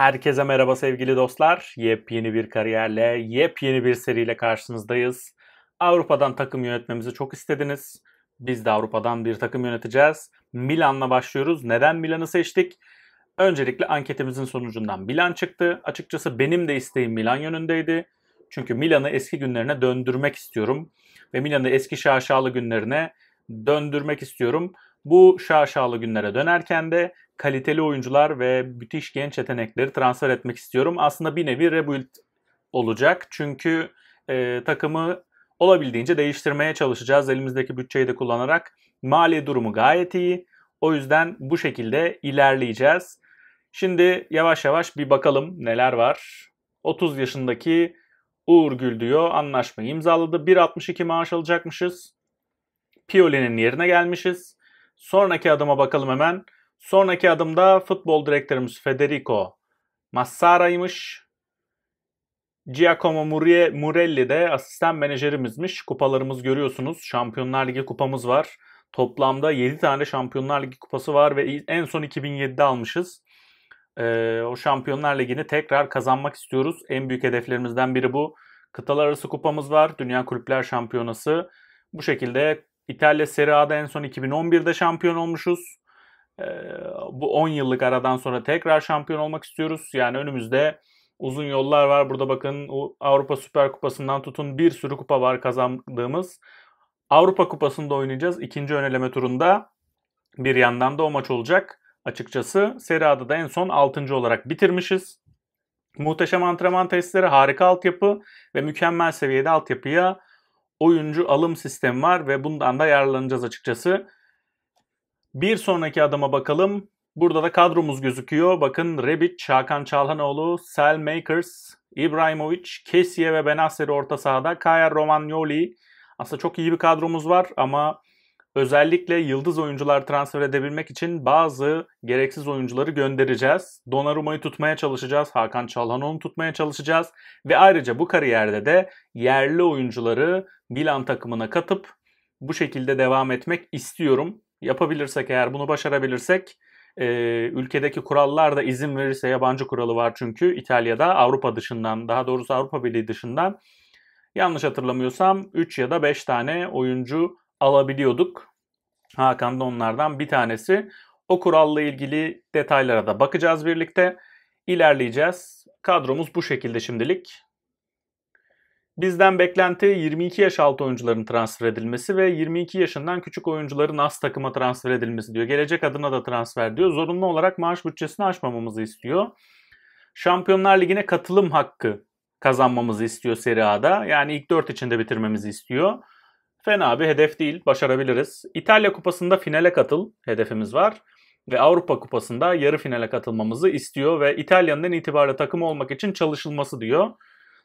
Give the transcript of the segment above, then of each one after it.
Herkese merhaba sevgili dostlar. Yepyeni bir kariyerle, yepyeni bir seriyle karşınızdayız. Avrupa'dan takım yönetmemizi çok istediniz. Biz de Avrupa'dan bir takım yöneteceğiz. Milan'la başlıyoruz. Neden Milan'ı seçtik? Öncelikle anketimizin sonucundan Milan çıktı. Açıkçası benim de isteğim Milan yönündeydi. Çünkü Milan'ı eski günlerine döndürmek istiyorum. Ve Milan'ı eski şaşalı günlerine döndürmek istiyorum. Bu şaşalı günlere dönerken de kaliteli oyuncular ve müthiş genç yetenekleri transfer etmek istiyorum. Aslında bir nevi rebuild olacak. Çünkü e, takımı olabildiğince değiştirmeye çalışacağız elimizdeki bütçeyi de kullanarak. Mali durumu gayet iyi. O yüzden bu şekilde ilerleyeceğiz. Şimdi yavaş yavaş bir bakalım neler var. 30 yaşındaki Uğur Gül diyor anlaşmayı imzaladı. 1.62 maaş alacakmışız. Pioli'nin yerine gelmişiz. Sonraki adıma bakalım hemen. Sonraki adımda futbol direktörümüz Federico Massara'ymış. Giacomo Murelli de asistan menajerimizmiş. Kupalarımız görüyorsunuz. Şampiyonlar Ligi kupamız var. Toplamda 7 tane Şampiyonlar Ligi kupası var ve en son 2007'de almışız. Ee, o Şampiyonlar Ligi'ni tekrar kazanmak istiyoruz. En büyük hedeflerimizden biri bu. Kıtalar arası kupamız var. Dünya Kulüpler Şampiyonası. Bu şekilde İtalya Serie A'da en son 2011'de şampiyon olmuşuz. Ee, bu 10 yıllık aradan sonra tekrar şampiyon olmak istiyoruz. Yani önümüzde uzun yollar var. Burada bakın Avrupa Süper Kupası'ndan tutun bir sürü kupa var kazandığımız. Avrupa Kupası'nda oynayacağız. ikinci öneleme turunda bir yandan da o maç olacak. Açıkçası Serie A'da da en son 6. olarak bitirmişiz. Muhteşem antrenman testleri, harika altyapı ve mükemmel seviyede altyapıya oyuncu alım sistemi var ve bundan da yararlanacağız açıkçası. Bir sonraki adama bakalım. Burada da kadromuz gözüküyor. Bakın Rebic, Hakan Çalhanoğlu, Sel Makers, Ibrahimovic, Kessie ve Benasseri orta sahada. Kaya Romagnoli. Aslında çok iyi bir kadromuz var ama özellikle yıldız oyuncular transfer edebilmek için bazı gereksiz oyuncuları göndereceğiz. Donnarumma'yı tutmaya çalışacağız. Hakan Çalhanoğlu'nu tutmaya çalışacağız. Ve ayrıca bu kariyerde de yerli oyuncuları Milan takımına katıp bu şekilde devam etmek istiyorum. Yapabilirsek eğer bunu başarabilirsek e, ülkedeki kurallar da izin verirse yabancı kuralı var çünkü İtalya'da Avrupa dışından daha doğrusu Avrupa Birliği dışından yanlış hatırlamıyorsam 3 ya da 5 tane oyuncu alabiliyorduk. Hakan da onlardan bir tanesi. O kuralla ilgili detaylara da bakacağız birlikte. İlerleyeceğiz. Kadromuz bu şekilde şimdilik. Bizden beklenti 22 yaş altı oyuncuların transfer edilmesi ve 22 yaşından küçük oyuncuların az takıma transfer edilmesi diyor. Gelecek adına da transfer diyor. Zorunlu olarak maaş bütçesini aşmamamızı istiyor. Şampiyonlar Ligi'ne katılım hakkı kazanmamızı istiyor Serie A'da. Yani ilk 4 içinde bitirmemizi istiyor. Fena bir hedef değil. Başarabiliriz. İtalya Kupası'nda finale katıl hedefimiz var. Ve Avrupa Kupası'nda yarı finale katılmamızı istiyor ve İtalya'nın en itibarlı takım olmak için çalışılması diyor.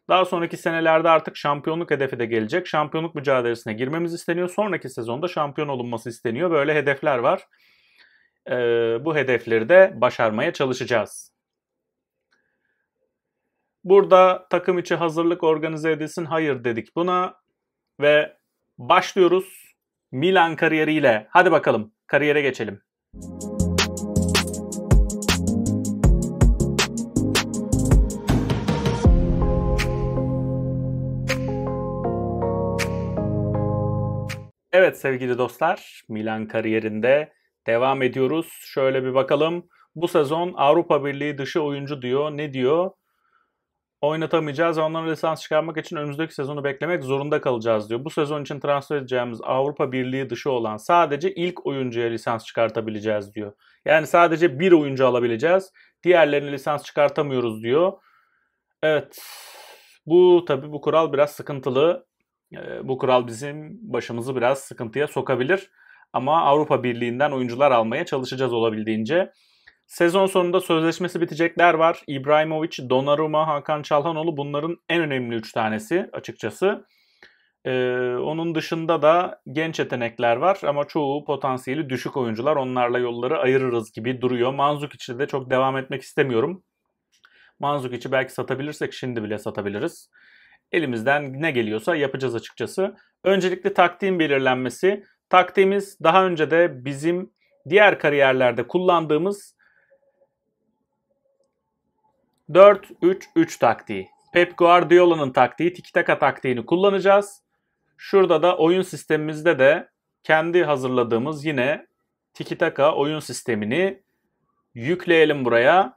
Daha sonraki senelerde artık şampiyonluk hedefi de gelecek. Şampiyonluk mücadelesine girmemiz isteniyor. Sonraki sezonda şampiyon olunması isteniyor. Böyle hedefler var. Ee, bu hedefleri de başarmaya çalışacağız. Burada takım içi hazırlık organize edilsin. Hayır dedik buna ve başlıyoruz Milan kariyeriyle. Hadi bakalım kariyere geçelim. Evet sevgili dostlar, Milan kariyerinde devam ediyoruz. Şöyle bir bakalım. Bu sezon Avrupa Birliği dışı oyuncu diyor. Ne diyor? Oynatamayacağız. Onların lisans çıkarmak için önümüzdeki sezonu beklemek zorunda kalacağız diyor. Bu sezon için transfer edeceğimiz Avrupa Birliği dışı olan sadece ilk oyuncuya lisans çıkartabileceğiz diyor. Yani sadece bir oyuncu alabileceğiz. Diğerlerini lisans çıkartamıyoruz diyor. Evet. Bu tabi bu kural biraz sıkıntılı. Ee, bu kural bizim başımızı biraz sıkıntıya sokabilir. Ama Avrupa Birliği'nden oyuncular almaya çalışacağız olabildiğince. Sezon sonunda sözleşmesi bitecekler var. İbrahimovic, Donnarumma, Hakan Çalhanoğlu bunların en önemli 3 tanesi açıkçası. Ee, onun dışında da genç yetenekler var ama çoğu potansiyeli düşük oyuncular. Onlarla yolları ayırırız gibi duruyor. Manzuk için de çok devam etmek istemiyorum. Manzuk için belki satabilirsek şimdi bile satabiliriz elimizden ne geliyorsa yapacağız açıkçası. Öncelikle taktiğin belirlenmesi. Taktiğimiz daha önce de bizim diğer kariyerlerde kullandığımız 4-3-3 taktiği. Pep Guardiola'nın taktiği, tiki taka taktiğini kullanacağız. Şurada da oyun sistemimizde de kendi hazırladığımız yine tiki taka oyun sistemini yükleyelim buraya.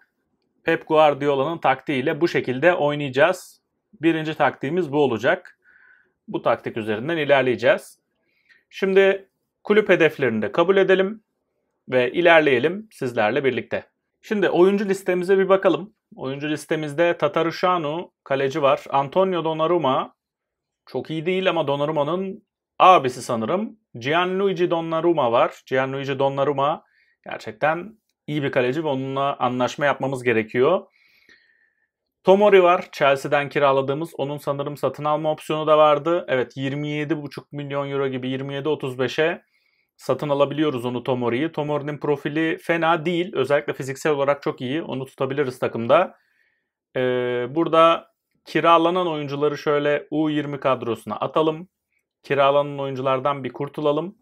Pep Guardiola'nın taktiğiyle bu şekilde oynayacağız. Birinci taktiğimiz bu olacak. Bu taktik üzerinden ilerleyeceğiz. Şimdi kulüp hedeflerini de kabul edelim ve ilerleyelim sizlerle birlikte. Şimdi oyuncu listemize bir bakalım. Oyuncu listemizde Tataruşanu kaleci var. Antonio Donnarumma çok iyi değil ama Donnarumma'nın abisi sanırım. Gianluigi Donnarumma var. Gianluigi Donnarumma gerçekten iyi bir kaleci ve onunla anlaşma yapmamız gerekiyor. Tomori var. Chelsea'den kiraladığımız. Onun sanırım satın alma opsiyonu da vardı. Evet 27,5 milyon euro gibi 27-35'e satın alabiliyoruz onu Tomori'yi. Tomori'nin profili fena değil. Özellikle fiziksel olarak çok iyi. Onu tutabiliriz takımda. Ee, burada kiralanan oyuncuları şöyle U20 kadrosuna atalım. Kiralanan oyunculardan bir kurtulalım.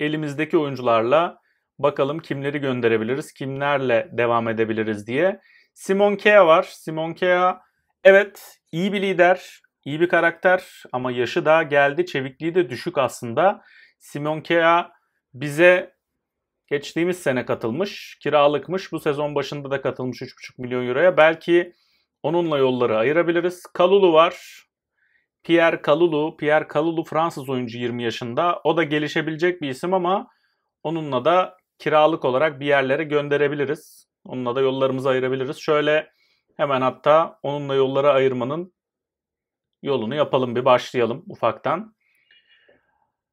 Elimizdeki oyuncularla bakalım kimleri gönderebiliriz, kimlerle devam edebiliriz diye. Simon Kea var. Simon Kea evet iyi bir lider, iyi bir karakter ama yaşı da geldi. Çevikliği de düşük aslında. Simon Kea bize geçtiğimiz sene katılmış. Kiralıkmış. Bu sezon başında da katılmış 3,5 milyon euroya. Belki onunla yolları ayırabiliriz. Kalulu var. Pierre Kalulu. Pierre Kalulu Fransız oyuncu 20 yaşında. O da gelişebilecek bir isim ama onunla da kiralık olarak bir yerlere gönderebiliriz. Onunla da yollarımızı ayırabiliriz. Şöyle hemen hatta onunla yolları ayırmanın yolunu yapalım bir başlayalım ufaktan.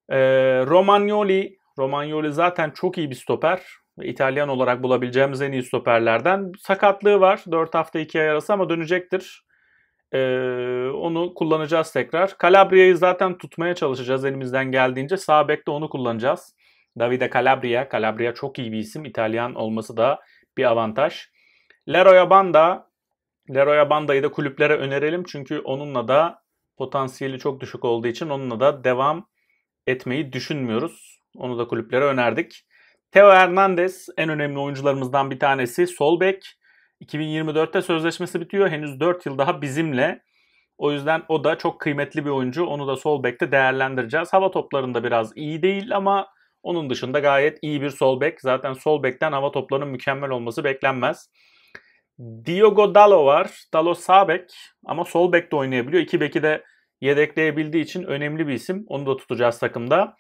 E, Romagnoli, Romagnoli zaten çok iyi bir stoper. İtalyan olarak bulabileceğimiz en iyi stoperlerden. Sakatlığı var. 4 hafta 2 ay arası ama dönecektir. Ee, onu kullanacağız tekrar. Calabria'yı zaten tutmaya çalışacağız elimizden geldiğince. Sağ bekte onu kullanacağız. Davide Calabria. Calabria çok iyi bir isim. İtalyan olması da bir avantaj. Leroy Abanda, Leroy Abanda'yı da kulüplere önerelim çünkü onunla da potansiyeli çok düşük olduğu için onunla da devam etmeyi düşünmüyoruz. Onu da kulüplere önerdik. Teo Hernandez en önemli oyuncularımızdan bir tanesi. Sol bek 2024'te sözleşmesi bitiyor. Henüz 4 yıl daha bizimle. O yüzden o da çok kıymetli bir oyuncu. Onu da sol bekte değerlendireceğiz. Hava toplarında biraz iyi değil ama onun dışında gayet iyi bir sol bek. Zaten sol bekten hava toplarının mükemmel olması beklenmez. Diogo Dalo var. Dalo sağ bek ama sol bek de oynayabiliyor. İki beki de yedekleyebildiği için önemli bir isim. Onu da tutacağız takımda.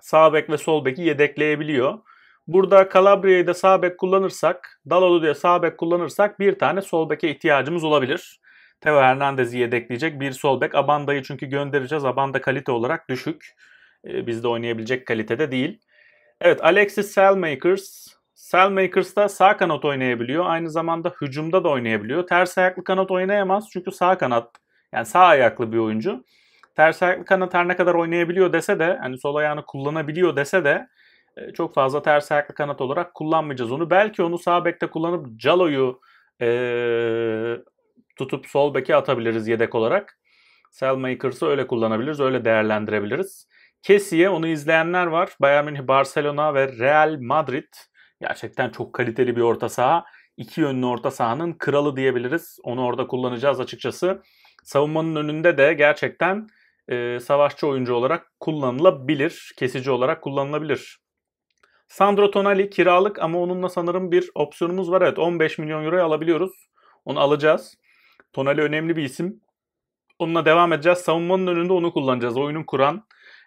Sağ bek ve sol beki yedekleyebiliyor. Burada Calabria'yı da sağ bek kullanırsak, Dalot'u da sağ bek kullanırsak bir tane sol beke ihtiyacımız olabilir. Teo Hernandez'i yedekleyecek bir sol bek. Abanda'yı çünkü göndereceğiz. Abanda kalite olarak düşük. Ee, bizde oynayabilecek kalitede değil. Evet Alexis Selmakers, Selmakers da sağ kanat oynayabiliyor. Aynı zamanda hücumda da oynayabiliyor. Ters ayaklı kanat oynayamaz çünkü sağ kanat yani sağ ayaklı bir oyuncu. Ters ayaklı kanat her ne kadar oynayabiliyor dese de hani sol ayağını kullanabiliyor dese de e, çok fazla ters ayaklı kanat olarak kullanmayacağız onu. Belki onu sağ bekte kullanıp Calo'yu e, tutup sol beke atabiliriz yedek olarak. Selmakers'ı öyle kullanabiliriz, öyle değerlendirebiliriz. Kesiye onu izleyenler var. Bayern Münih, Barcelona ve Real Madrid. Gerçekten çok kaliteli bir orta saha. İki yönlü orta sahanın kralı diyebiliriz. Onu orada kullanacağız açıkçası. Savunmanın önünde de gerçekten e, savaşçı oyuncu olarak kullanılabilir. Kesici olarak kullanılabilir. Sandro Tonali kiralık ama onunla sanırım bir opsiyonumuz var. Evet 15 milyon euroya alabiliyoruz. Onu alacağız. Tonali önemli bir isim. Onunla devam edeceğiz. Savunmanın önünde onu kullanacağız. Oyunun kuran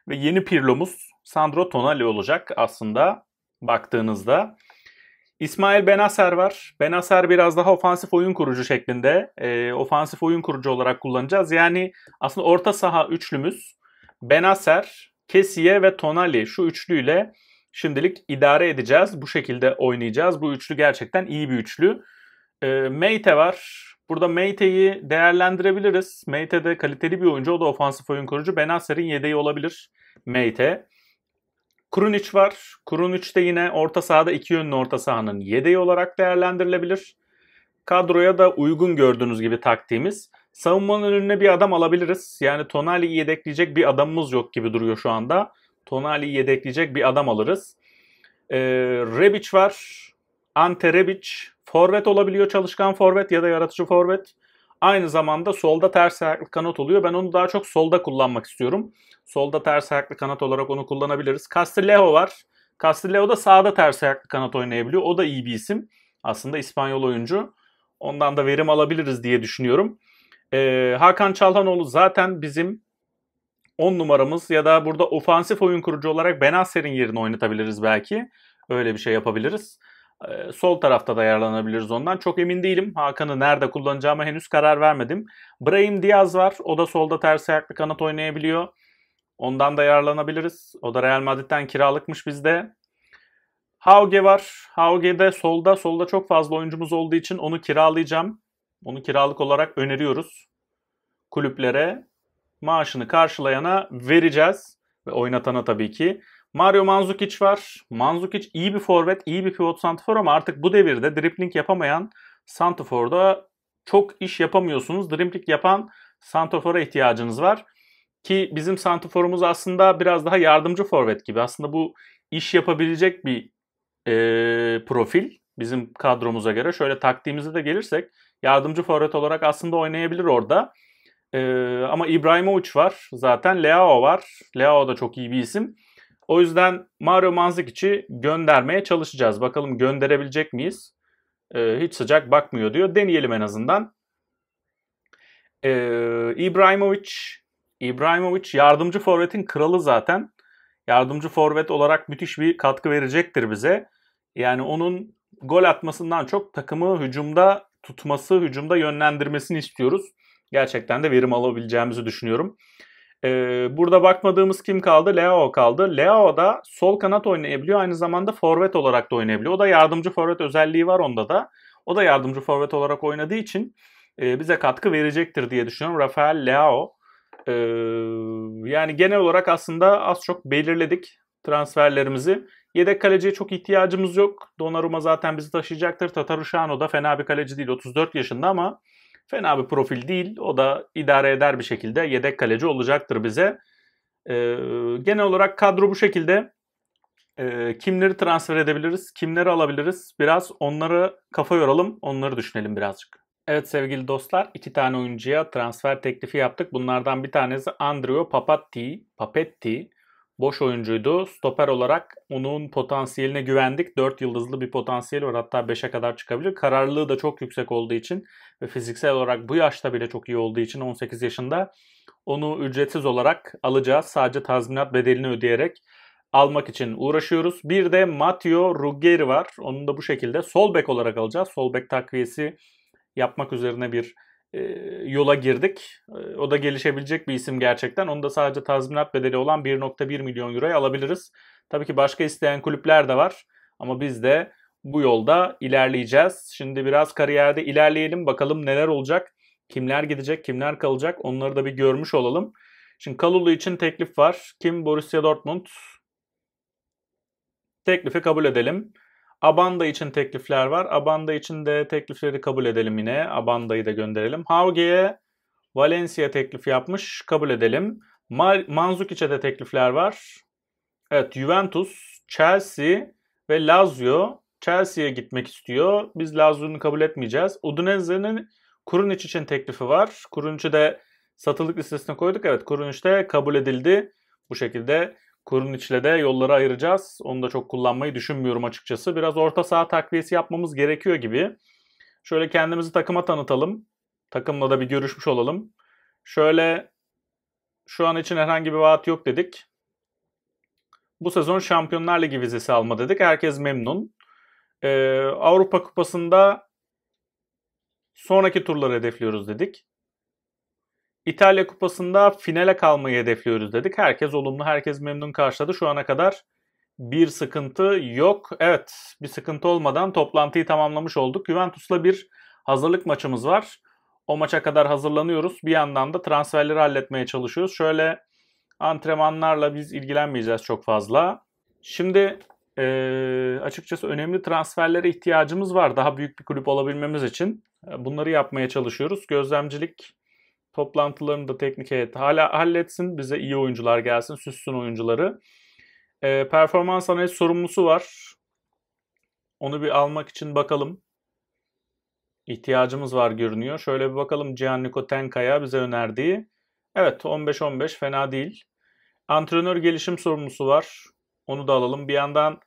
ve yeni Pirlo'muz Sandro Tonali olacak aslında baktığınızda. İsmail Benaser var. Benaser biraz daha ofansif oyun kurucu şeklinde. E, ofansif oyun kurucu olarak kullanacağız. Yani aslında orta saha üçlümüz Benaser, Kesiye ve Tonali şu üçlüyle şimdilik idare edeceğiz. Bu şekilde oynayacağız. Bu üçlü gerçekten iyi bir üçlü. E, Meite var. Burada Meite'yi değerlendirebiliriz. Meite de kaliteli bir oyuncu. O da ofansif oyun kurucu. Benasser'in yedeği olabilir Meite. Krunic var. Krunic de yine orta sahada iki yönlü orta sahanın yedeği olarak değerlendirilebilir. Kadroya da uygun gördüğünüz gibi taktiğimiz. Savunmanın önüne bir adam alabiliriz. Yani Tonali'yi yedekleyecek bir adamımız yok gibi duruyor şu anda. Tonali'yi yedekleyecek bir adam alırız. Ee, Rebic var. Ante Rebic Forvet olabiliyor çalışkan forvet ya da yaratıcı forvet. Aynı zamanda solda ters ayaklı kanat oluyor. Ben onu daha çok solda kullanmak istiyorum. Solda ters ayaklı kanat olarak onu kullanabiliriz. Castillejo var. Castillejo da sağda ters ayaklı kanat oynayabiliyor. O da iyi bir isim. Aslında İspanyol oyuncu. Ondan da verim alabiliriz diye düşünüyorum. Ee, Hakan Çalhanoğlu zaten bizim 10 numaramız ya da burada ofansif oyun kurucu olarak Benaserin yerini oynatabiliriz belki. Öyle bir şey yapabiliriz. Ee, sol tarafta da yararlanabiliriz ondan. Çok emin değilim. Hakan'ı nerede kullanacağıma henüz karar vermedim. Brahim Diaz var. O da solda ters ayaklı kanat oynayabiliyor. Ondan da yararlanabiliriz. O da Real Madrid'den kiralıkmış bizde. Hauge var. Hauge de solda. Solda çok fazla oyuncumuz olduğu için onu kiralayacağım. Onu kiralık olarak öneriyoruz. Kulüplere maaşını karşılayana vereceğiz. Ve oynatana tabii ki. Mario Mandzukic var. Mandzukic iyi bir forvet, iyi bir pivot santifor ama artık bu devirde dripling yapamayan santiforda çok iş yapamıyorsunuz. Dripling yapan santifora ihtiyacınız var. Ki bizim santiforumuz aslında biraz daha yardımcı forvet gibi. Aslında bu iş yapabilecek bir e, profil bizim kadromuza göre. Şöyle taktiğimize de gelirsek yardımcı forvet olarak aslında oynayabilir orada. E, ama İbrahimovic var zaten. Leao var. Leao da çok iyi bir isim. O yüzden Mario Manzikic'i göndermeye çalışacağız. Bakalım gönderebilecek miyiz? Ee, hiç sıcak bakmıyor diyor. Deneyelim en azından. Ee, İbrahimovic İbrahimovic yardımcı forvetin kralı zaten. Yardımcı forvet olarak müthiş bir katkı verecektir bize. Yani onun gol atmasından çok takımı hücumda tutması, hücumda yönlendirmesini istiyoruz. Gerçekten de verim alabileceğimizi düşünüyorum. Ee, burada bakmadığımız kim kaldı? Leao kaldı. Leao da sol kanat oynayabiliyor. Aynı zamanda forvet olarak da oynayabiliyor. O da yardımcı forvet özelliği var onda da. O da yardımcı forvet olarak oynadığı için e, bize katkı verecektir diye düşünüyorum. Rafael Leao. Ee, yani genel olarak aslında az çok belirledik transferlerimizi. Yedek kaleciye çok ihtiyacımız yok. Donnarumma zaten bizi taşıyacaktır. Tataruşano da fena bir kaleci değil. 34 yaşında ama Fena bir profil değil. O da idare eder bir şekilde yedek kaleci olacaktır bize. E, genel olarak kadro bu şekilde. E, kimleri transfer edebiliriz, kimleri alabiliriz? Biraz onları kafa yoralım, onları düşünelim birazcık. Evet sevgili dostlar, iki tane oyuncuya transfer teklifi yaptık. Bunlardan bir tanesi Andrea Papatti. Papetti boş oyuncuydu. Stoper olarak onun potansiyeline güvendik. 4 yıldızlı bir potansiyel var. Hatta 5'e kadar çıkabilir. Kararlılığı da çok yüksek olduğu için ve fiziksel olarak bu yaşta bile çok iyi olduğu için 18 yaşında onu ücretsiz olarak alacağız. Sadece tazminat bedelini ödeyerek almak için uğraşıyoruz. Bir de Matteo Ruggeri var. Onu da bu şekilde sol bek olarak alacağız. Sol bek takviyesi yapmak üzerine bir e, yola girdik. E, o da gelişebilecek bir isim gerçekten. Onu da sadece tazminat bedeli olan 1.1 milyon euroya alabiliriz. Tabii ki başka isteyen kulüpler de var. Ama biz de bu yolda ilerleyeceğiz. Şimdi biraz kariyerde ilerleyelim. Bakalım neler olacak. Kimler gidecek, kimler kalacak onları da bir görmüş olalım. Şimdi Kalulu için teklif var. Kim? Borussia Dortmund. Teklifi kabul edelim. Abanda için teklifler var. Abanda için de teklifleri kabul edelim yine. Abanda'yı da gönderelim. Hauge'ye Valencia teklif yapmış. Kabul edelim. Mar Manzukic'e de teklifler var. Evet Juventus, Chelsea ve Lazio Chelsea'ye gitmek istiyor. Biz Lazio'nu kabul etmeyeceğiz. Udinese'nin Kurunic için teklifi var. Kurunic'i de satılık listesine koyduk. Evet Kurunic de kabul edildi. Bu şekilde Kurun Kuruniç'le de yolları ayıracağız. Onu da çok kullanmayı düşünmüyorum açıkçası. Biraz orta saha takviyesi yapmamız gerekiyor gibi. Şöyle kendimizi takıma tanıtalım. Takımla da bir görüşmüş olalım. Şöyle şu an için herhangi bir vaat yok dedik. Bu sezon Şampiyonlar Ligi vizesi alma dedik. Herkes memnun. Ee, Avrupa Kupası'nda sonraki turları hedefliyoruz dedik. İtalya Kupası'nda finale kalmayı hedefliyoruz dedik. Herkes olumlu, herkes memnun karşıladı. Şu ana kadar bir sıkıntı yok. Evet, bir sıkıntı olmadan toplantıyı tamamlamış olduk. Juventus'la bir hazırlık maçımız var. O maça kadar hazırlanıyoruz. Bir yandan da transferleri halletmeye çalışıyoruz. Şöyle antrenmanlarla biz ilgilenmeyeceğiz çok fazla. Şimdi e, açıkçası önemli transferlere ihtiyacımız var. Daha büyük bir kulüp olabilmemiz için bunları yapmaya çalışıyoruz. Gözlemcilik Toplantılarını da teknik heyet hala halletsin. Bize iyi oyuncular gelsin, süssün oyuncuları. E, performans analiz sorumlusu var. Onu bir almak için bakalım. İhtiyacımız var görünüyor. Şöyle bir bakalım Giannico Tenka'ya bize önerdiği. Evet 15-15 fena değil. Antrenör gelişim sorumlusu var. Onu da alalım. Bir yandan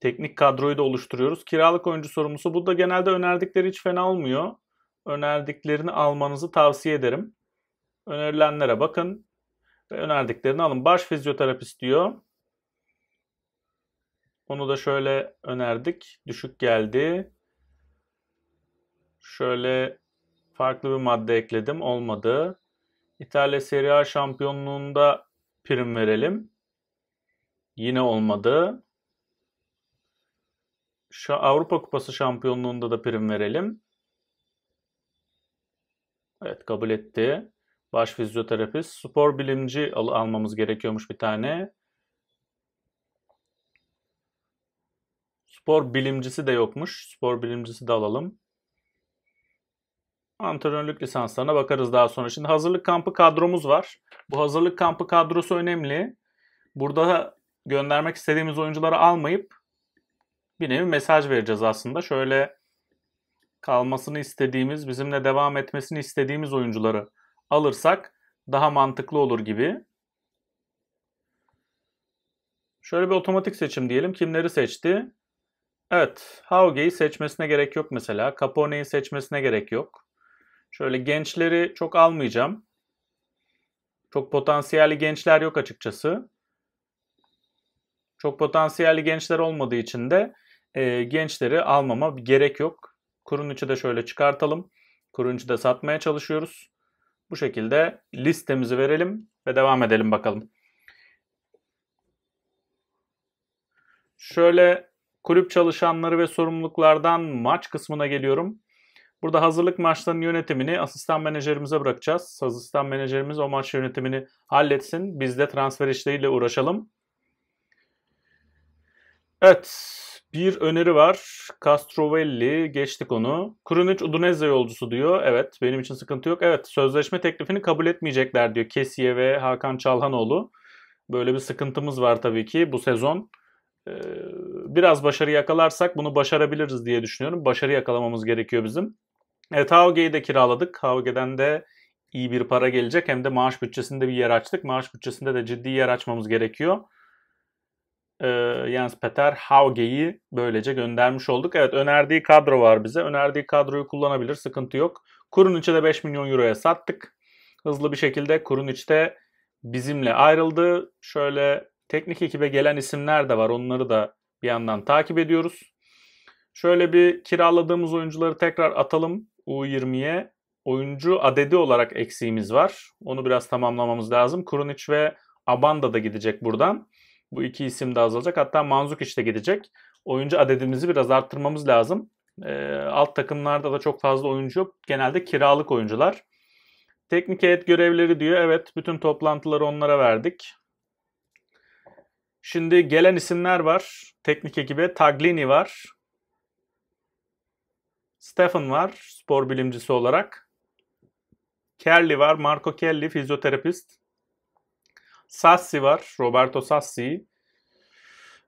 teknik kadroyu da oluşturuyoruz. Kiralık oyuncu sorumlusu. Bu da genelde önerdikleri hiç fena olmuyor önerdiklerini almanızı tavsiye ederim. Önerilenlere bakın ve önerdiklerini alın. Baş fizyoterapist diyor. Onu da şöyle önerdik. Düşük geldi. Şöyle farklı bir madde ekledim. Olmadı. İtalya Serie A şampiyonluğunda prim verelim. Yine olmadı. Şu Avrupa Kupası şampiyonluğunda da prim verelim. Evet kabul etti. Baş fizyoterapist. Spor bilimci al almamız gerekiyormuş bir tane. Spor bilimcisi de yokmuş. Spor bilimcisi de alalım. Antrenörlük lisanslarına bakarız daha sonra. Şimdi hazırlık kampı kadromuz var. Bu hazırlık kampı kadrosu önemli. Burada göndermek istediğimiz oyuncuları almayıp bir nevi mesaj vereceğiz aslında. Şöyle kalmasını istediğimiz, bizimle devam etmesini istediğimiz oyuncuları alırsak daha mantıklı olur gibi. Şöyle bir otomatik seçim diyelim. Kimleri seçti? Evet, Hauge'yi seçmesine gerek yok mesela. Capone'yi seçmesine gerek yok. Şöyle gençleri çok almayacağım. Çok potansiyelli gençler yok açıkçası. Çok potansiyelli gençler olmadığı için de e, gençleri almama gerek yok. Kurun içi de şöyle çıkartalım. Kurun içi de satmaya çalışıyoruz. Bu şekilde listemizi verelim ve devam edelim bakalım. Şöyle kulüp çalışanları ve sorumluluklardan maç kısmına geliyorum. Burada hazırlık maçlarının yönetimini asistan menajerimize bırakacağız. Asistan menajerimiz o maç yönetimini halletsin. Biz de transfer işleriyle uğraşalım. Evet. Bir öneri var. Castrovelli. Geçtik onu. Krunic Udinese yolcusu diyor. Evet benim için sıkıntı yok. Evet sözleşme teklifini kabul etmeyecekler diyor. Kesiye ve Hakan Çalhanoğlu. Böyle bir sıkıntımız var tabii ki bu sezon. Ee, biraz başarı yakalarsak bunu başarabiliriz diye düşünüyorum. Başarı yakalamamız gerekiyor bizim. Evet Hauge'yi de kiraladık. Hauge'den de iyi bir para gelecek. Hem de maaş bütçesinde bir yer açtık. Maaş bütçesinde de ciddi yer açmamız gerekiyor e, Jens Peter Hauge'yi böylece göndermiş olduk. Evet önerdiği kadro var bize. Önerdiği kadroyu kullanabilir. Sıkıntı yok. Kurun içi de 5 milyon euroya sattık. Hızlı bir şekilde Kurun içte bizimle ayrıldı. Şöyle teknik ekibe gelen isimler de var. Onları da bir yandan takip ediyoruz. Şöyle bir kiraladığımız oyuncuları tekrar atalım U20'ye. Oyuncu adedi olarak eksiğimiz var. Onu biraz tamamlamamız lazım. Kurun iç ve Abanda da gidecek buradan. Bu iki isim de azalacak. Hatta Manzuk işte gidecek. Oyuncu adedimizi biraz arttırmamız lazım. E, alt takımlarda da çok fazla oyuncu yok. Genelde kiralık oyuncular. Teknik heyet görevleri diyor. Evet bütün toplantıları onlara verdik. Şimdi gelen isimler var. Teknik ekibe Taglini var. Stefan var spor bilimcisi olarak. Kelly var. Marco Kelly fizyoterapist. Sassi var. Roberto Sassi.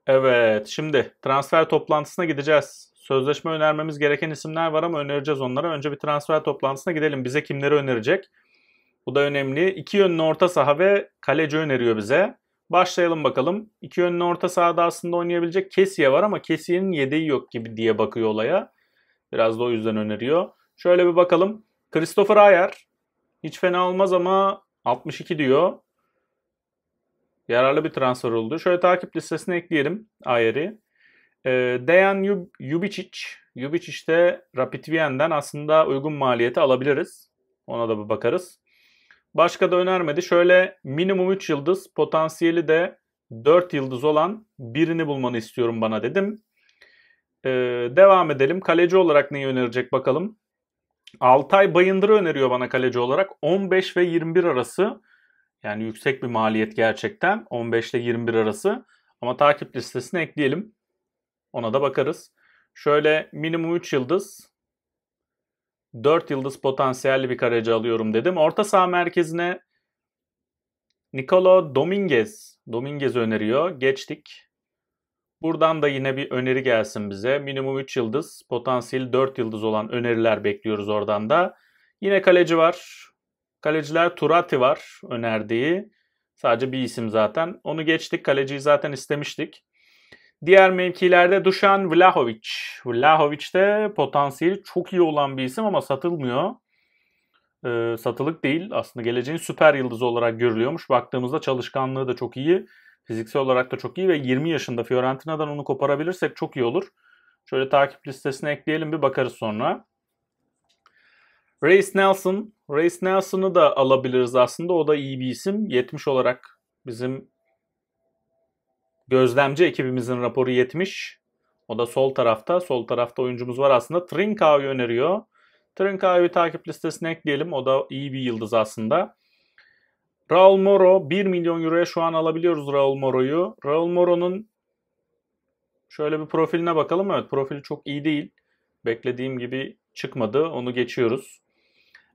Evet şimdi transfer toplantısına gideceğiz. Sözleşme önermemiz gereken isimler var ama önereceğiz onlara. Önce bir transfer toplantısına gidelim. Bize kimleri önerecek? Bu da önemli. İki yönlü orta saha ve kaleci öneriyor bize. Başlayalım bakalım. İki yönlü orta sahada aslında oynayabilecek Kesiye var ama Kesiye'nin yedeği yok gibi diye bakıyor olaya. Biraz da o yüzden öneriyor. Şöyle bir bakalım. Christopher Ayer hiç fena olmaz ama 62 diyor yararlı bir transfer oldu. Şöyle takip listesine ekleyelim Ayer'i. E, Dejan Jub Jubicic. de Rapid Wien'den aslında uygun maliyeti alabiliriz. Ona da bir bakarız. Başka da önermedi. Şöyle minimum 3 yıldız potansiyeli de 4 yıldız olan birini bulmanı istiyorum bana dedim. Ee, devam edelim. Kaleci olarak neyi önerecek bakalım. Altay Bayındır'ı öneriyor bana kaleci olarak. 15 ve 21 arası yani yüksek bir maliyet gerçekten 15 ile 21 arası. Ama takip listesine ekleyelim. Ona da bakarız. Şöyle minimum 3 yıldız 4 yıldız potansiyelli bir kaleci alıyorum dedim. Orta saha merkezine Nicolo Dominguez. Dominguez öneriyor. Geçtik. Buradan da yine bir öneri gelsin bize. Minimum 3 yıldız, potansiyel 4 yıldız olan öneriler bekliyoruz oradan da. Yine kaleci var. Kaleciler Turati var önerdiği. Sadece bir isim zaten. Onu geçtik. Kaleciyi zaten istemiştik. Diğer mevkilerde Dušan Vlahovic. Vlahovic de potansiyeli çok iyi olan bir isim ama satılmıyor. E, satılık değil. Aslında geleceğin süper yıldızı olarak görülüyormuş. Baktığımızda çalışkanlığı da çok iyi. Fiziksel olarak da çok iyi ve 20 yaşında Fiorentina'dan onu koparabilirsek çok iyi olur. Şöyle takip listesine ekleyelim bir bakarız sonra. Reis Nelson Race Nelson'ı da alabiliriz aslında. O da iyi bir isim. 70 olarak bizim gözlemci ekibimizin raporu 70. O da sol tarafta. Sol tarafta oyuncumuz var aslında. Trinkau'yu öneriyor. Trinkau'yu takip listesine ekleyelim. O da iyi bir yıldız aslında. Raul Moro 1 milyon euroya şu an alabiliyoruz Raul Moro'yu. Raul Moro'nun şöyle bir profiline bakalım. Evet profili çok iyi değil. Beklediğim gibi çıkmadı. Onu geçiyoruz.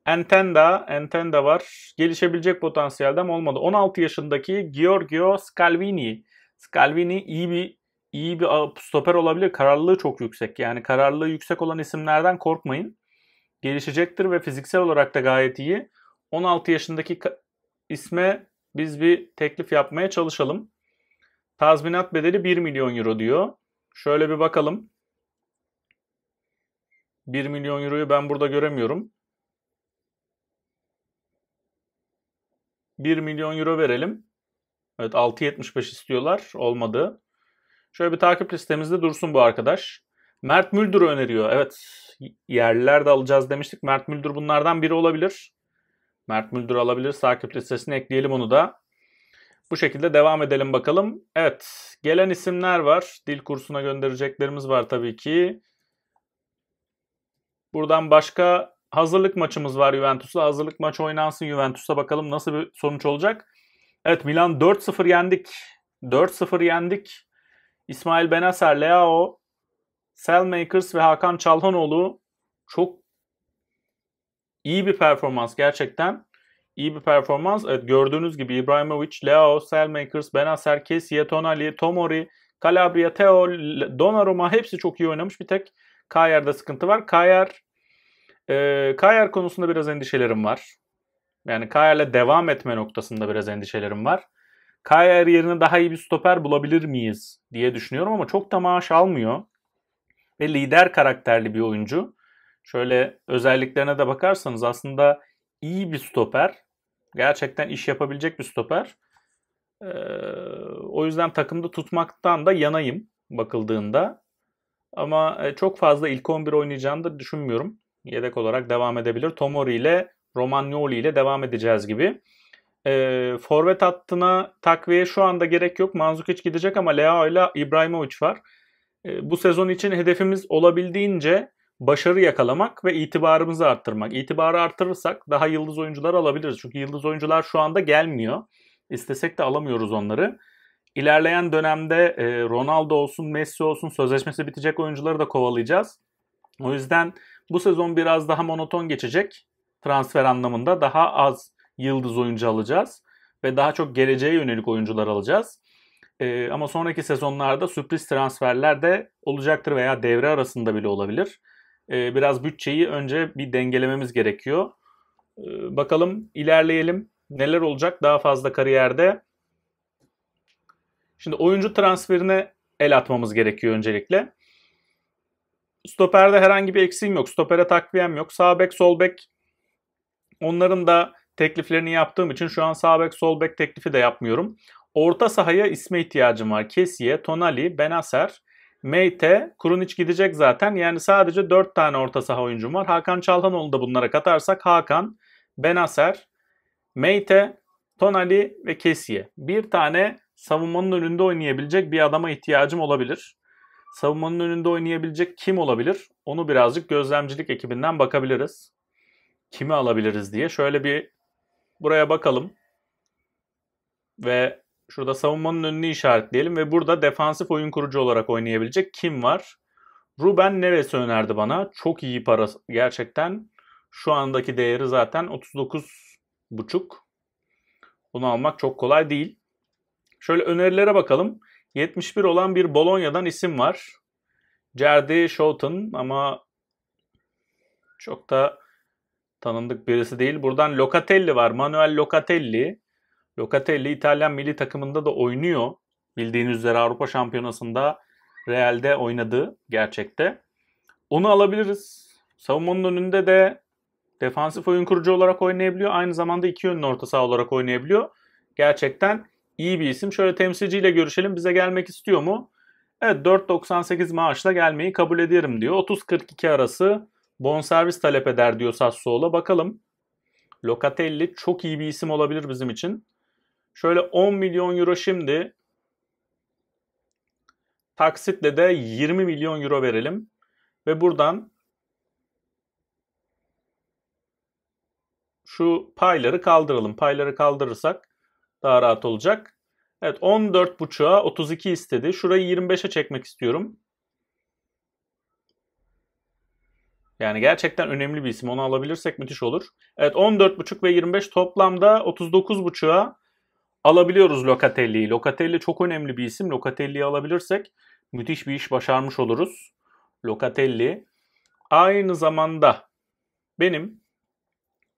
Entenda, Entenda var. Gelişebilecek potansiyelde ama olmadı. 16 yaşındaki Giorgio Scalvini. Scalvini iyi bir iyi bir stoper olabilir. Kararlılığı çok yüksek. Yani kararlılığı yüksek olan isimlerden korkmayın. Gelişecektir ve fiziksel olarak da gayet iyi. 16 yaşındaki isme biz bir teklif yapmaya çalışalım. Tazminat bedeli 1 milyon euro diyor. Şöyle bir bakalım. 1 milyon euroyu ben burada göremiyorum. 1 milyon euro verelim. Evet 6.75 istiyorlar. Olmadı. Şöyle bir takip listemizde dursun bu arkadaş. Mert Müldür öneriyor. Evet yerliler de alacağız demiştik. Mert Müldür bunlardan biri olabilir. Mert Müldür alabilir. Takip listesine ekleyelim onu da. Bu şekilde devam edelim bakalım. Evet gelen isimler var. Dil kursuna göndereceklerimiz var tabii ki. Buradan başka hazırlık maçımız var Juventus'la. Hazırlık maç oynansın Juventus'a bakalım nasıl bir sonuç olacak. Evet Milan 4-0 yendik. 4-0 yendik. İsmail Benaser, Leao, Selmakers ve Hakan Çalhanoğlu çok iyi bir performans gerçekten. İyi bir performans. Evet gördüğünüz gibi İbrahimovic, Leo, Selmakers, Benaser, Kessiye, Tonali, Tomori, Calabria, Teo, Donnarumma hepsi çok iyi oynamış. Bir tek Kayer'da sıkıntı var. Kayer e, ee, Kayar konusunda biraz endişelerim var. Yani Kayer'le devam etme noktasında biraz endişelerim var. Kayer yerine daha iyi bir stoper bulabilir miyiz diye düşünüyorum ama çok da maaş almıyor. Ve lider karakterli bir oyuncu. Şöyle özelliklerine de bakarsanız aslında iyi bir stoper. Gerçekten iş yapabilecek bir stoper. Ee, o yüzden takımda tutmaktan da yanayım bakıldığında. Ama e, çok fazla ilk 11 oynayacağını da düşünmüyorum yedek olarak devam edebilir. Tomori ile Romagnoli ile devam edeceğiz gibi. E, forvet hattına takviye şu anda gerek yok. Manzukic gidecek ama Leao ile İbrahimovic var. E, bu sezon için hedefimiz olabildiğince başarı yakalamak ve itibarımızı arttırmak. İtibarı artırırsak daha yıldız oyuncular alabiliriz. Çünkü yıldız oyuncular şu anda gelmiyor. İstesek de alamıyoruz onları. İlerleyen dönemde e, Ronaldo olsun, Messi olsun sözleşmesi bitecek oyuncuları da kovalayacağız. O yüzden bu sezon biraz daha monoton geçecek. Transfer anlamında daha az yıldız oyuncu alacağız ve daha çok geleceğe yönelik oyuncular alacağız. E, ama sonraki sezonlarda sürpriz transferler de olacaktır veya devre arasında bile olabilir. E, biraz bütçeyi önce bir dengelememiz gerekiyor. E, bakalım ilerleyelim. Neler olacak daha fazla kariyerde? Şimdi oyuncu transferine el atmamız gerekiyor öncelikle. Stoperde herhangi bir eksiğim yok. Stopere takviyem yok. Sağ bek, sol bek onların da tekliflerini yaptığım için şu an sağ bek, sol bek teklifi de yapmıyorum. Orta sahaya isme ihtiyacım var. Kesiye, Tonali, Benaser, Meyte, Kurunic gidecek zaten. Yani sadece 4 tane orta saha oyuncum var. Hakan Çalhanoğlu da bunlara katarsak Hakan, Benaser, Meyte, Tonali ve Kesiye. Bir tane savunmanın önünde oynayabilecek bir adama ihtiyacım olabilir savunmanın önünde oynayabilecek kim olabilir? Onu birazcık gözlemcilik ekibinden bakabiliriz. Kimi alabiliriz diye. Şöyle bir buraya bakalım. Ve şurada savunmanın önünü işaretleyelim ve burada defansif oyun kurucu olarak oynayabilecek kim var? Ruben Neves'i önerdi bana. Çok iyi para gerçekten. Şu andaki değeri zaten 39,5. Bunu almak çok kolay değil. Şöyle önerilere bakalım. 71 olan bir Bolonya'dan isim var. Cerdi Shoughton ama çok da tanındık birisi değil. Buradan Locatelli var. Manuel Locatelli. Locatelli İtalyan milli takımında da oynuyor. Bildiğiniz üzere Avrupa Şampiyonası'nda Real'de oynadı gerçekte. Onu alabiliriz. Savunmanın önünde de defansif oyun kurucu olarak oynayabiliyor. Aynı zamanda iki yönlü orta saha olarak oynayabiliyor. Gerçekten iyi bir isim. Şöyle temsilciyle görüşelim bize gelmek istiyor mu? Evet 4.98 maaşla gelmeyi kabul ederim diyor. 30-42 arası bonservis talep eder diyor Sassuolo. Bakalım. Locatelli çok iyi bir isim olabilir bizim için. Şöyle 10 milyon euro şimdi. Taksitle de 20 milyon euro verelim. Ve buradan şu payları kaldıralım. Payları kaldırırsak daha rahat olacak. Evet 14.5'a 32 istedi. Şurayı 25'e çekmek istiyorum. Yani gerçekten önemli bir isim. Onu alabilirsek müthiş olur. Evet 14.5 ve 25 toplamda 39.5'a alabiliyoruz Locatelli'yi. Locatelli çok önemli bir isim. Locatelli'yi alabilirsek müthiş bir iş başarmış oluruz. Locatelli aynı zamanda benim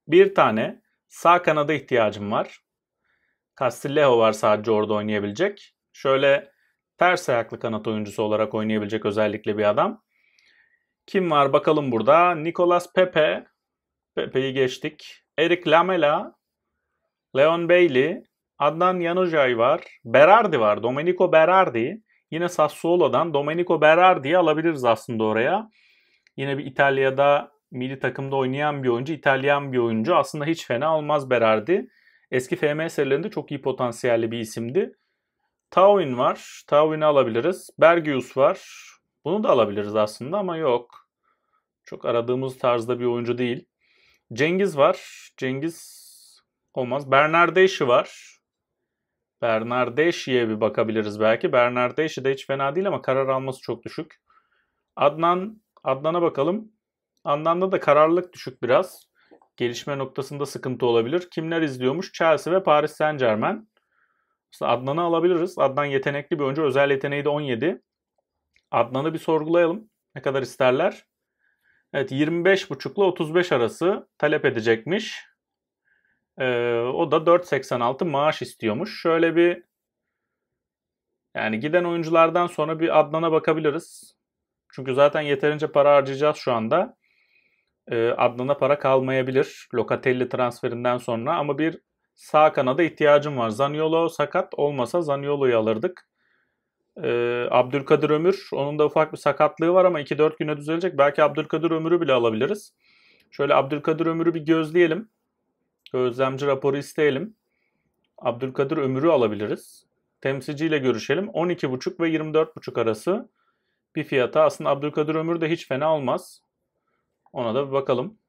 bir tane sağ kanada ihtiyacım var. Castillejo var sadece orada oynayabilecek. Şöyle ters ayaklı kanat oyuncusu olarak oynayabilecek özellikle bir adam. Kim var bakalım burada? Nicolas Pepe. Pepe'yi geçtik. Eric Lamela. Leon Bailey. Adnan Yanocay var. Berardi var. Domenico Berardi. Yine Sassuolo'dan Domenico Berardi'yi alabiliriz aslında oraya. Yine bir İtalya'da milli takımda oynayan bir oyuncu, İtalyan bir oyuncu. Aslında hiç fena olmaz Berardi. Eski FM serilerinde çok iyi potansiyelli bir isimdi. Tawin var. Tawin'i alabiliriz. Bergius var. Bunu da alabiliriz aslında ama yok. Çok aradığımız tarzda bir oyuncu değil. Cengiz var. Cengiz olmaz. Bernardeşi var. Bernardeşi'ye bir bakabiliriz belki. Bernardeşi de hiç fena değil ama karar alması çok düşük. Adnan Adnan'a bakalım. Adnan'da da kararlılık düşük biraz gelişme noktasında sıkıntı olabilir. Kimler izliyormuş? Chelsea ve Paris Saint Germain. Aslında Adnan'ı alabiliriz. Adnan yetenekli bir oyuncu. Özel yeteneği de 17. Adnan'ı bir sorgulayalım. Ne kadar isterler? Evet 25.5 ile 35 arası talep edecekmiş. Ee, o da 4.86 maaş istiyormuş. Şöyle bir yani giden oyunculardan sonra bir Adnan'a bakabiliriz. Çünkü zaten yeterince para harcayacağız şu anda e, Adnan'a para kalmayabilir Locatelli transferinden sonra ama bir sağ kanada ihtiyacım var. Zaniolo sakat olmasa Zaniolo'yu alırdık. E, Abdülkadir Ömür onun da ufak bir sakatlığı var ama 2-4 güne düzelecek. Belki Abdülkadir Ömür'ü bile alabiliriz. Şöyle Abdülkadir Ömür'ü bir gözleyelim. Gözlemci raporu isteyelim. Abdülkadir Ömür'ü alabiliriz. Temsilciyle görüşelim. 12,5 ve 24,5 arası bir fiyata. Aslında Abdülkadir Ömür de hiç fena olmaz. Ona da bir bakalım.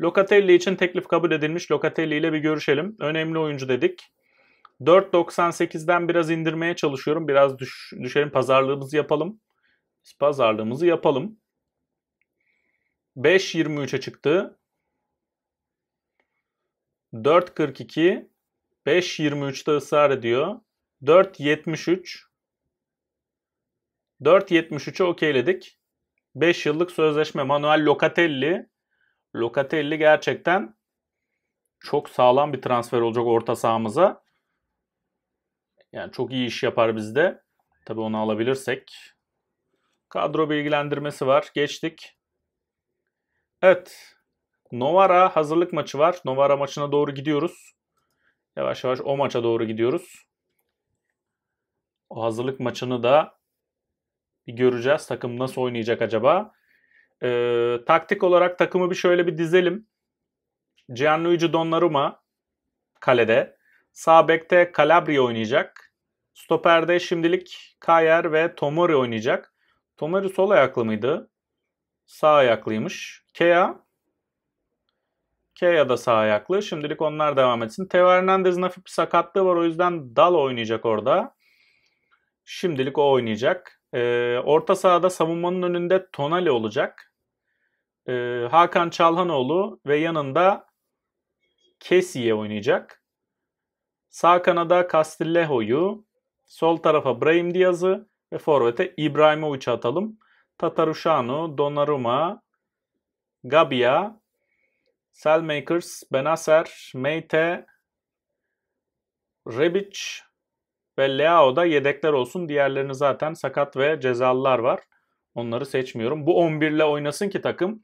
Locatelli için teklif kabul edilmiş. Locatelli ile bir görüşelim. Önemli oyuncu dedik. 4.98'den biraz indirmeye çalışıyorum. Biraz düş, düşelim pazarlığımızı yapalım. Pazarlığımızı yapalım. 5.23'e çıktı. 4.42 5.23'te ısrar ediyor. 4.73 4.73'ü okeyledik. 5 yıllık sözleşme Manuel Locatelli. Locatelli gerçekten çok sağlam bir transfer olacak orta sahamıza. Yani çok iyi iş yapar bizde. tabi onu alabilirsek. Kadro bilgilendirmesi var. Geçtik. Evet. Novara hazırlık maçı var. Novara maçına doğru gidiyoruz. Yavaş yavaş o maça doğru gidiyoruz. O hazırlık maçını da bir göreceğiz takım nasıl oynayacak acaba. E, taktik olarak takımı bir şöyle bir dizelim. Gianluigi Donnarumma kalede. Sağ bekte Calabria oynayacak. Stoperde şimdilik Kayer ve Tomori oynayacak. Tomori sol ayaklı mıydı? Sağ ayaklıymış. Kea Kea da sağ ayaklı. Şimdilik onlar devam etsin. Teo Hernandez'in hafif bir sakatlığı var. O yüzden Dal oynayacak orada. Şimdilik o oynayacak. E, orta sahada savunmanın önünde Tonali olacak. E, Hakan Çalhanoğlu ve yanında Kesiye oynayacak. Sağ kanada Castillejo'yu, sol tarafa Brahim Diaz'ı ve forvete İbrahimovic'i atalım. Tataruşanu, Donnarumma, Gabia, Selmakers, Benacer, Meite, Rebic, ve Leao da yedekler olsun. Diğerlerini zaten sakat ve cezalılar var. Onları seçmiyorum. Bu 11 ile oynasın ki takım.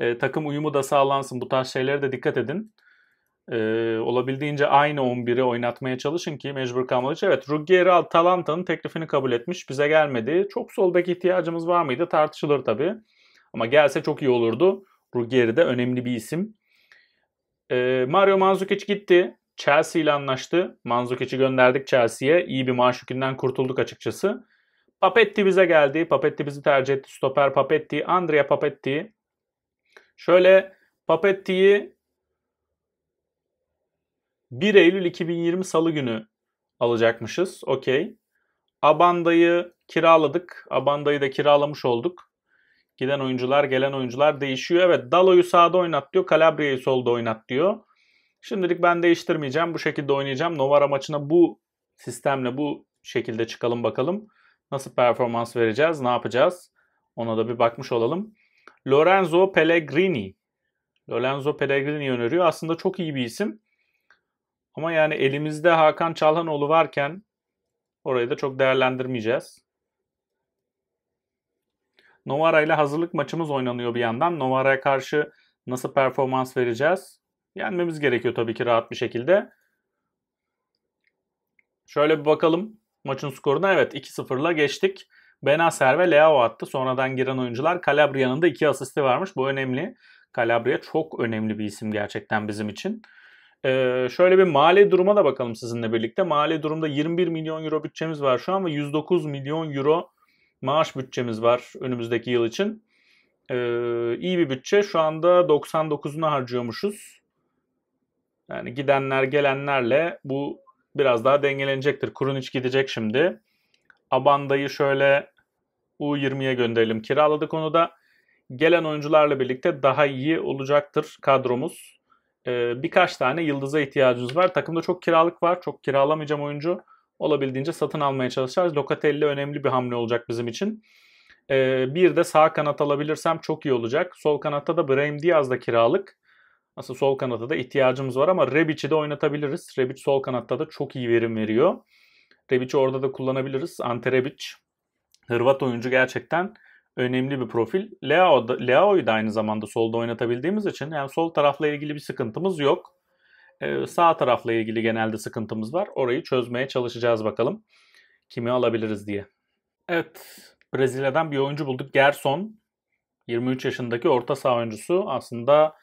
E, takım uyumu da sağlansın. Bu tarz şeylere de dikkat edin. E, olabildiğince aynı 11'i oynatmaya çalışın ki mecbur kalmalı. Evet Ruggeri Atalanta'nın teklifini kabul etmiş. Bize gelmedi. Çok sol bek ihtiyacımız var mıydı? Tartışılır tabii. Ama gelse çok iyi olurdu. Ruggeri de önemli bir isim. E, Mario Mandzukic gitti. Chelsea ile anlaştı. Manzukic'i gönderdik Chelsea'ye. İyi bir maaş yükünden kurtulduk açıkçası. Papetti bize geldi. Papetti bizi tercih etti. Stoper Papetti. Andrea Papetti. Şöyle Papetti'yi 1 Eylül 2020 Salı günü alacakmışız. Okey. Abanda'yı kiraladık. Abanda'yı da kiralamış olduk. Giden oyuncular, gelen oyuncular değişiyor. Evet Dalo'yu sağda oynat diyor. Calabria'yı solda oynat diyor. Şimdilik ben değiştirmeyeceğim. Bu şekilde oynayacağım. Novara maçına bu sistemle bu şekilde çıkalım bakalım. Nasıl performans vereceğiz? Ne yapacağız? Ona da bir bakmış olalım. Lorenzo Pellegrini. Lorenzo Pellegrini öneriyor. Aslında çok iyi bir isim. Ama yani elimizde Hakan Çalhanoğlu varken orayı da çok değerlendirmeyeceğiz. Novara ile hazırlık maçımız oynanıyor bir yandan. Novara'ya karşı nasıl performans vereceğiz? yenmemiz gerekiyor tabii ki rahat bir şekilde. Şöyle bir bakalım maçın skoruna. Evet 2-0'la geçtik. Benacer ve Leao attı. Sonradan giren oyuncular. Calabria'nın da 2 asisti varmış. Bu önemli. Calabria çok önemli bir isim gerçekten bizim için. Ee, şöyle bir mali duruma da bakalım sizinle birlikte. Mali durumda 21 milyon euro bütçemiz var şu an ve 109 milyon euro maaş bütçemiz var önümüzdeki yıl için. Ee, iyi bir bütçe. Şu anda 99'unu harcıyormuşuz. Yani gidenler gelenlerle bu biraz daha dengelenecektir. Kurun Kurunic gidecek şimdi. Abanda'yı şöyle U20'ye gönderelim. Kiraladık onu da. Gelen oyuncularla birlikte daha iyi olacaktır kadromuz. Ee, birkaç tane yıldıza ihtiyacımız var. Takımda çok kiralık var. Çok kiralamayacağım oyuncu. Olabildiğince satın almaya çalışacağız. Locatelli önemli bir hamle olacak bizim için. Ee, bir de sağ kanat alabilirsem çok iyi olacak. Sol kanatta da Brahim Diaz da kiralık. Aslında sol kanada da ihtiyacımız var ama Rebic'i de oynatabiliriz. Rebic sol kanatta da çok iyi verim veriyor. Rebic'i orada da kullanabiliriz. Ante Rebic Hırvat oyuncu gerçekten önemli bir profil. Leao da, Leao'yu da aynı zamanda solda oynatabildiğimiz için yani sol tarafla ilgili bir sıkıntımız yok. Ee, sağ tarafla ilgili genelde sıkıntımız var. Orayı çözmeye çalışacağız bakalım. Kimi alabiliriz diye. Evet. Brezilya'dan bir oyuncu bulduk. Gerson. 23 yaşındaki orta saha oyuncusu. Aslında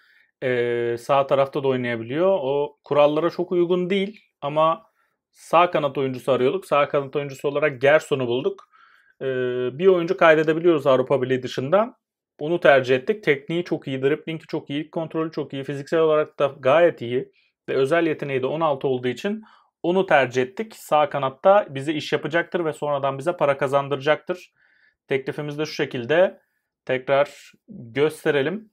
e, sağ tarafta da oynayabiliyor. O kurallara çok uygun değil ama sağ kanat oyuncusu arıyorduk. Sağ kanat oyuncusu olarak Gerson'u bulduk. E, bir oyuncu kaydedebiliyoruz Avrupa Birliği dışında. Onu tercih ettik. Tekniği çok iyi, driplingi çok iyi, kontrolü çok iyi, fiziksel olarak da gayet iyi ve özel yeteneği de 16 olduğu için onu tercih ettik. Sağ kanatta bize iş yapacaktır ve sonradan bize para kazandıracaktır. Teklifimiz de şu şekilde. Tekrar gösterelim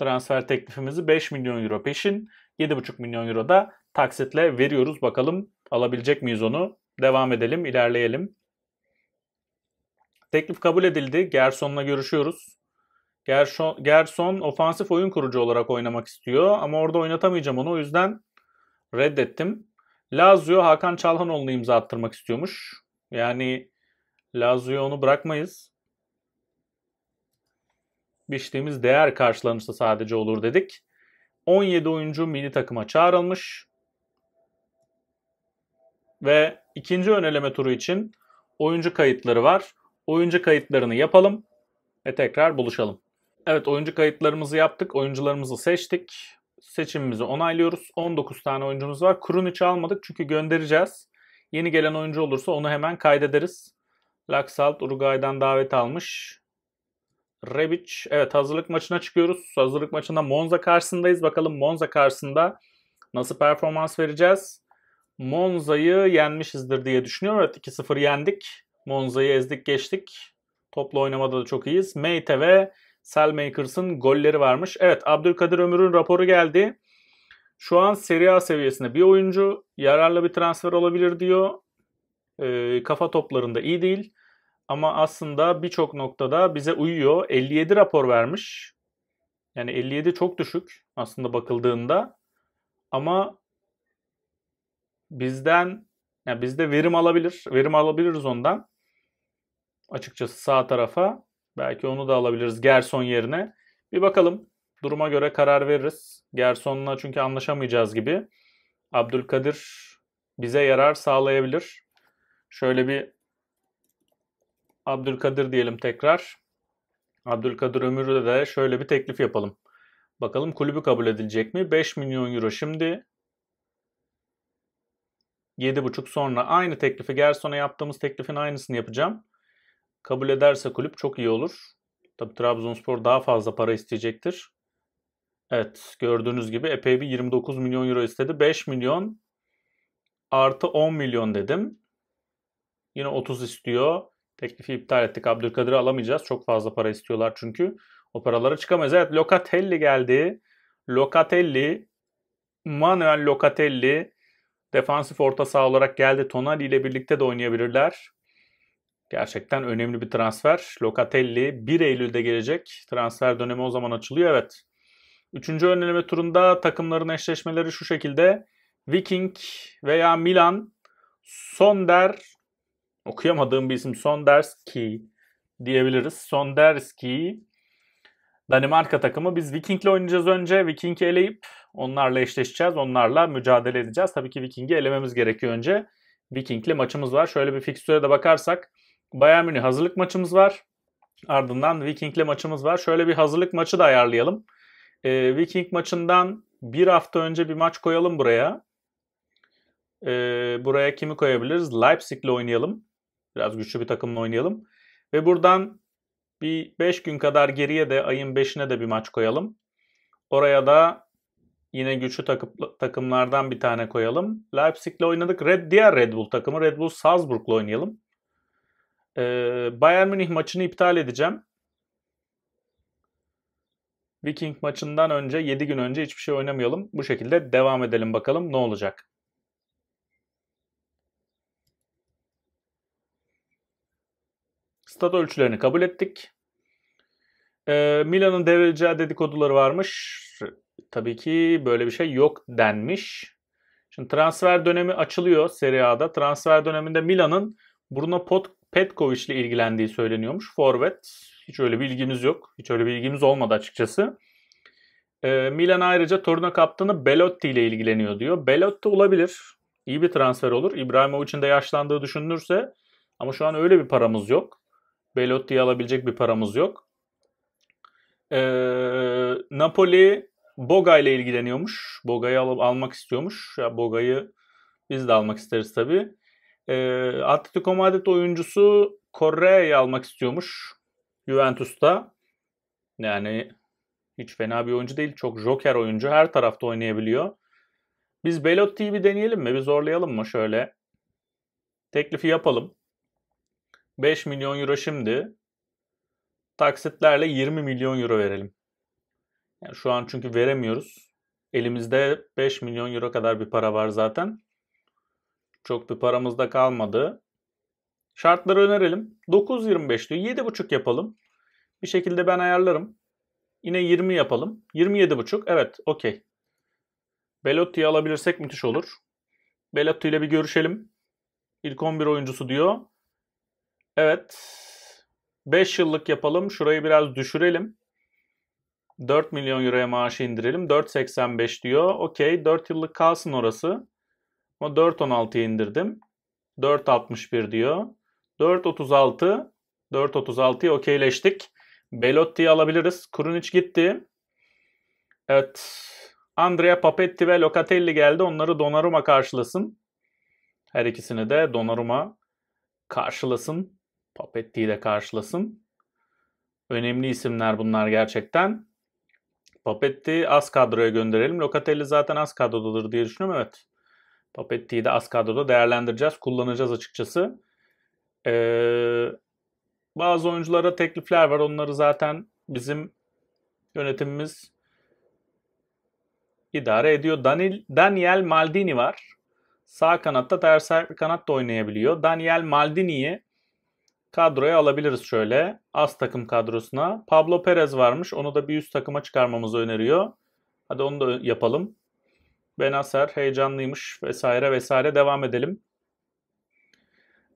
transfer teklifimizi 5 milyon euro peşin 7,5 milyon euro da taksitle veriyoruz. Bakalım alabilecek miyiz onu? Devam edelim, ilerleyelim. Teklif kabul edildi. Gerson'la görüşüyoruz. Gerson, Gerson ofansif oyun kurucu olarak oynamak istiyor ama orada oynatamayacağım onu. O yüzden reddettim. Lazio Hakan Çalhanoğlu'nu imza attırmak istiyormuş. Yani Lazio onu bırakmayız biçtiğimiz değer karşılanırsa sadece olur dedik. 17 oyuncu milli takıma çağrılmış. Ve ikinci öneleme turu için oyuncu kayıtları var. Oyuncu kayıtlarını yapalım ve tekrar buluşalım. Evet oyuncu kayıtlarımızı yaptık. Oyuncularımızı seçtik. Seçimimizi onaylıyoruz. 19 tane oyuncumuz var. Krunic almadık çünkü göndereceğiz. Yeni gelen oyuncu olursa onu hemen kaydederiz. Laksalt Uruguay'dan davet almış. Rebic. Evet hazırlık maçına çıkıyoruz. Hazırlık maçında Monza karşısındayız. Bakalım Monza karşısında nasıl performans vereceğiz? Monza'yı yenmişizdir diye düşünüyorum. Evet 2-0 yendik. Monza'yı ezdik geçtik. Toplu oynamada da çok iyiyiz. Meite ve Selmakers'ın golleri varmış. Evet Abdülkadir Ömür'ün raporu geldi. Şu an Serie A seviyesinde bir oyuncu yararlı bir transfer olabilir diyor. E, kafa toplarında iyi değil. Ama aslında birçok noktada bize uyuyor. 57 rapor vermiş. Yani 57 çok düşük aslında bakıldığında. Ama bizden yani bizde verim alabilir. Verim alabiliriz ondan. Açıkçası sağ tarafa belki onu da alabiliriz Gerson yerine. Bir bakalım. Duruma göre karar veririz. Gerson'la çünkü anlaşamayacağız gibi. Abdülkadir bize yarar sağlayabilir. Şöyle bir Abdülkadir diyelim tekrar. Abdülkadir Ömür'e de şöyle bir teklif yapalım. Bakalım kulübü kabul edilecek mi? 5 milyon euro şimdi. 7,5 sonra aynı teklifi Gerson'a yaptığımız teklifin aynısını yapacağım. Kabul ederse kulüp çok iyi olur. Tabi Trabzonspor daha fazla para isteyecektir. Evet gördüğünüz gibi epey bir 29 milyon euro istedi. 5 milyon artı 10 milyon dedim. Yine 30 istiyor. Teklifi iptal ettik. Abdülkadir'i alamayacağız. Çok fazla para istiyorlar çünkü. O paralara çıkamayız. Evet Locatelli geldi. Locatelli, Manuel Locatelli defansif orta saha olarak geldi. Tonali ile birlikte de oynayabilirler. Gerçekten önemli bir transfer. Locatelli 1 Eylül'de gelecek. Transfer dönemi o zaman açılıyor evet. Üçüncü önleme turunda takımların eşleşmeleri şu şekilde. Viking veya Milan, Sonder, okuyamadığım bir isim Sonderski diyebiliriz. Sonderski Danimarka takımı. Biz Viking'le oynayacağız önce. Viking'i eleyip onlarla eşleşeceğiz. Onlarla mücadele edeceğiz. Tabii ki Viking'i elememiz gerekiyor önce. Viking'le maçımız var. Şöyle bir fikstüre de bakarsak. Bayern Münih hazırlık maçımız var. Ardından Viking'le maçımız var. Şöyle bir hazırlık maçı da ayarlayalım. Ee, Viking maçından bir hafta önce bir maç koyalım buraya. Ee, buraya kimi koyabiliriz? Leipzig'le oynayalım. Biraz güçlü bir takımla oynayalım. Ve buradan bir 5 gün kadar geriye de ayın 5'ine de bir maç koyalım. Oraya da yine güçlü takım, takımlardan bir tane koyalım. Leipzig'le oynadık. Red, diğer Red Bull takımı Red Bull Salzburg'la oynayalım. Ee, Bayern Münih maçını iptal edeceğim. Viking maçından önce 7 gün önce hiçbir şey oynamayalım. Bu şekilde devam edelim bakalım ne olacak. Stat ölçülerini kabul ettik. E, Milan'ın devrileceği dedikoduları varmış. Tabii ki böyle bir şey yok denmiş. Şimdi transfer dönemi açılıyor Serie A'da. Transfer döneminde Milan'ın Bruno Petkovic ile ilgilendiği söyleniyormuş. Forvet. Hiç öyle bir bilgimiz yok. Hiç öyle bir bilgimiz olmadı açıkçası. E, Milan ayrıca Torino kaptanı Belotti ile ilgileniyor diyor. Belotti olabilir. İyi bir transfer olur. İbrahimovic'in de yaşlandığı düşünülürse ama şu an öyle bir paramız yok. Belotti'yi alabilecek bir paramız yok. Ee, Napoli Boga ile ilgileniyormuş. Boga'yı al- almak istiyormuş. Ya Boga'yı biz de almak isteriz tabii. Ee, Atletico Madrid oyuncusu Correa'yı almak istiyormuş. Juventus'ta. Yani hiç fena bir oyuncu değil. Çok joker oyuncu. Her tarafta oynayabiliyor. Biz Belotti'yi bir deneyelim mi? Bir zorlayalım mı şöyle? Teklifi yapalım. 5 milyon euro şimdi. Taksitlerle 20 milyon euro verelim. Yani şu an çünkü veremiyoruz. Elimizde 5 milyon euro kadar bir para var zaten. Çok bir paramız da kalmadı. Şartları önerelim. 9.25 diyor. 7.5 yapalım. Bir şekilde ben ayarlarım. Yine 20 yapalım. 27.5. Evet, okey. Belotti'yi alabilirsek müthiş olur. Belotti ile bir görüşelim. İlk 11 oyuncusu diyor. Evet. 5 yıllık yapalım. Şurayı biraz düşürelim. 4 milyon euroya maaşı indirelim. 4.85 diyor. Okey 4 yıllık kalsın orası. Ama 4.16'ya indirdim. 4.61 diyor. 4.36 4.36'ya okeyleştik. Belotti'yi alabiliriz. Krunic gitti. Evet. Andrea Papetti ve Locatelli geldi. Onları Donaruma karşılasın. Her ikisini de Donaruma karşılasın. Papetti'yi de karşılasın. Önemli isimler bunlar gerçekten. Papetti az kadroya gönderelim. Locatelli zaten az kadrodadır diye düşünüyorum. Evet. Papetti'yi de az kadroda değerlendireceğiz. Kullanacağız açıkçası. Ee, bazı oyunculara teklifler var. Onları zaten bizim yönetimimiz idare ediyor. Daniel, Daniel Maldini var. Sağ kanatta ters kanatta oynayabiliyor. Daniel Maldini'yi kadroya alabiliriz şöyle. Az takım kadrosuna. Pablo Perez varmış. Onu da bir üst takıma çıkarmamızı öneriyor. Hadi onu da yapalım. Benaser heyecanlıymış vesaire vesaire devam edelim.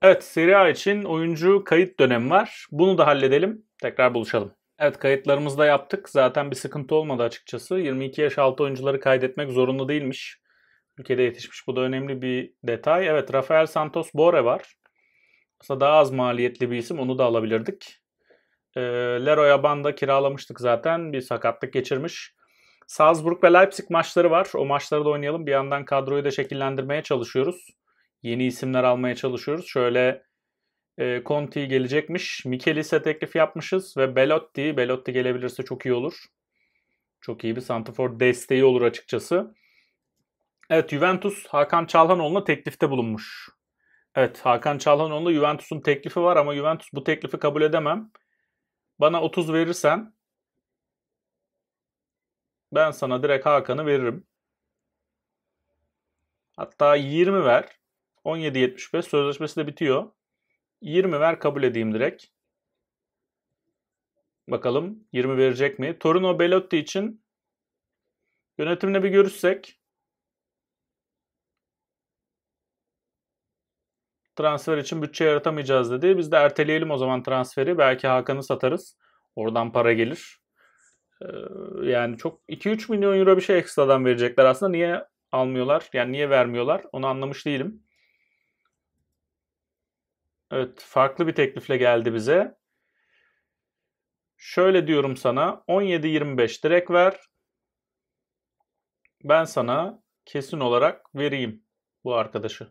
Evet Serie A için oyuncu kayıt dönemi var. Bunu da halledelim. Tekrar buluşalım. Evet kayıtlarımızı da yaptık. Zaten bir sıkıntı olmadı açıkçası. 22 yaş altı oyuncuları kaydetmek zorunlu değilmiş. Ülkede yetişmiş. Bu da önemli bir detay. Evet Rafael Santos Bore var. Aslında daha az maliyetli bir isim onu da alabilirdik. E, ee, Leroy Aban'da kiralamıştık zaten. Bir sakatlık geçirmiş. Salzburg ve Leipzig maçları var. O maçları da oynayalım. Bir yandan kadroyu da şekillendirmeye çalışıyoruz. Yeni isimler almaya çalışıyoruz. Şöyle e, Conti gelecekmiş. Mikelis'e teklif yapmışız ve Belotti. Belotti gelebilirse çok iyi olur. Çok iyi bir Santifor desteği olur açıkçası. Evet Juventus Hakan Çalhanoğlu'na teklifte bulunmuş. Evet Hakan Çalhanoğlu'nda Juventus'un teklifi var ama Juventus bu teklifi kabul edemem. Bana 30 verirsen ben sana direkt Hakan'ı veririm. Hatta 20 ver. 17.75 sözleşmesi de bitiyor. 20 ver kabul edeyim direkt. Bakalım 20 verecek mi? Torino Belotti için yönetimle bir görüşsek. transfer için bütçe yaratamayacağız dedi. Biz de erteleyelim o zaman transferi. Belki Hakan'ı satarız. Oradan para gelir. Ee, yani çok 2-3 milyon euro bir şey ekstradan verecekler aslında. Niye almıyorlar? Yani niye vermiyorlar? Onu anlamış değilim. Evet, farklı bir teklifle geldi bize. Şöyle diyorum sana 17-25 direkt ver. Ben sana kesin olarak vereyim bu arkadaşı.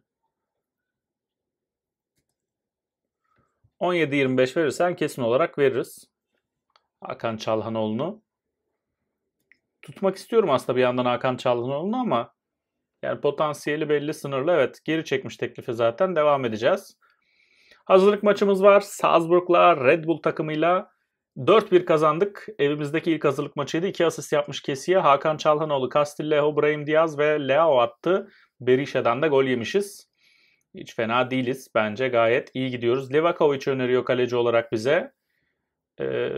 17-25 verirsen kesin olarak veririz. Hakan Çalhanoğlu'nu. Tutmak istiyorum aslında bir yandan Hakan Çalhanoğlu'nu ama yani potansiyeli belli sınırlı. Evet geri çekmiş teklifi zaten devam edeceğiz. Hazırlık maçımız var. Salzburg'la Red Bull takımıyla 4-1 kazandık. Evimizdeki ilk hazırlık maçıydı. 2 asist yapmış Kesi'ye. Hakan Çalhanoğlu, Castillejo, Brahim Diaz ve Leao attı. Berisha'dan da gol yemişiz. Hiç fena değiliz. Bence gayet iyi gidiyoruz. Livakovic öneriyor kaleci olarak bize. Ee,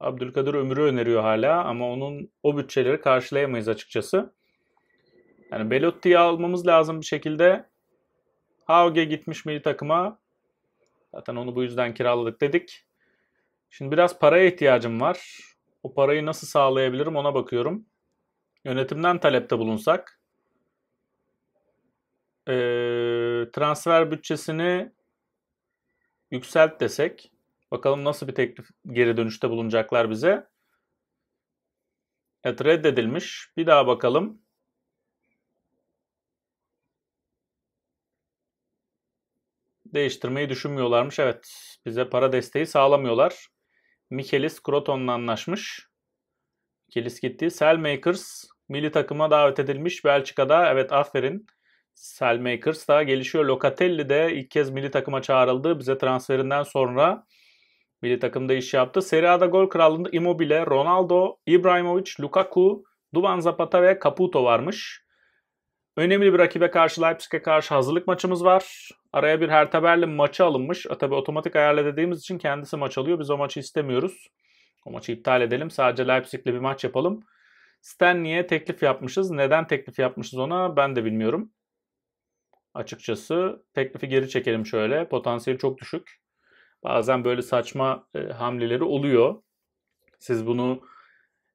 Abdülkadir Ömür'ü öneriyor hala ama onun o bütçeleri karşılayamayız açıkçası. Yani Belotti'yi almamız lazım bir şekilde. Hauge gitmiş milli takıma. Zaten onu bu yüzden kiraladık dedik. Şimdi biraz paraya ihtiyacım var. O parayı nasıl sağlayabilirim ona bakıyorum. Yönetimden talepte bulunsak e, transfer bütçesini yükselt desek. Bakalım nasıl bir teklif geri dönüşte bulunacaklar bize. Evet reddedilmiş. Bir daha bakalım. Değiştirmeyi düşünmüyorlarmış. Evet bize para desteği sağlamıyorlar. Mikelis Kroton'la anlaşmış. Michelis gitti. Cellmakers milli takıma davet edilmiş Belçika'da. Evet aferin. Selmakers daha gelişiyor. Locatelli de ilk kez milli takıma çağrıldı. Bize transferinden sonra milli takımda iş yaptı. Serie A'da gol krallığında Immobile, Ronaldo, Ibrahimovic, Lukaku, Duvan Zapata ve Caputo varmış. Önemli bir rakibe karşı Leipzig'e karşı hazırlık maçımız var. Araya bir Hertha Berlin maçı alınmış. E, Tabi otomatik ayarla dediğimiz için kendisi maç alıyor. Biz o maçı istemiyoruz. O maçı iptal edelim. Sadece Leipzig'le bir maç yapalım. Stanley'e teklif yapmışız. Neden teklif yapmışız ona ben de bilmiyorum açıkçası. Teklifi geri çekelim şöyle. Potansiyeli çok düşük. Bazen böyle saçma e, hamleleri oluyor. Siz bunu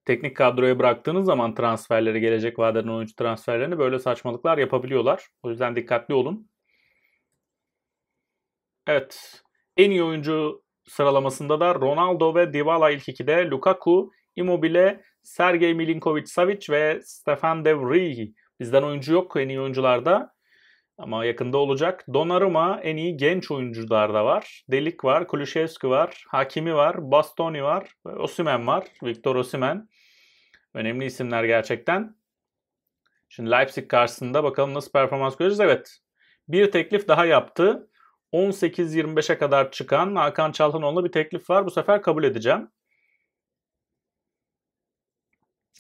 teknik kadroya bıraktığınız zaman transferleri, gelecek vadeden oyuncu transferlerini böyle saçmalıklar yapabiliyorlar. O yüzden dikkatli olun. Evet. En iyi oyuncu sıralamasında da Ronaldo ve Dybala ilk ikide Lukaku, Immobile, Sergey Milinkovic-Savic ve Stefan De Vrij. Bizden oyuncu yok en iyi oyuncularda. Ama yakında olacak. Donnarumma en iyi genç oyuncular da var. Delik var, Kulüşevski var, Hakimi var, Bastoni var, Osimen var, Victor Osimen. Önemli isimler gerçekten. Şimdi Leipzig karşısında bakalım nasıl performans göreceğiz. Evet bir teklif daha yaptı. 18-25'e kadar çıkan Hakan Çalhanoğlu'na bir teklif var. Bu sefer kabul edeceğim.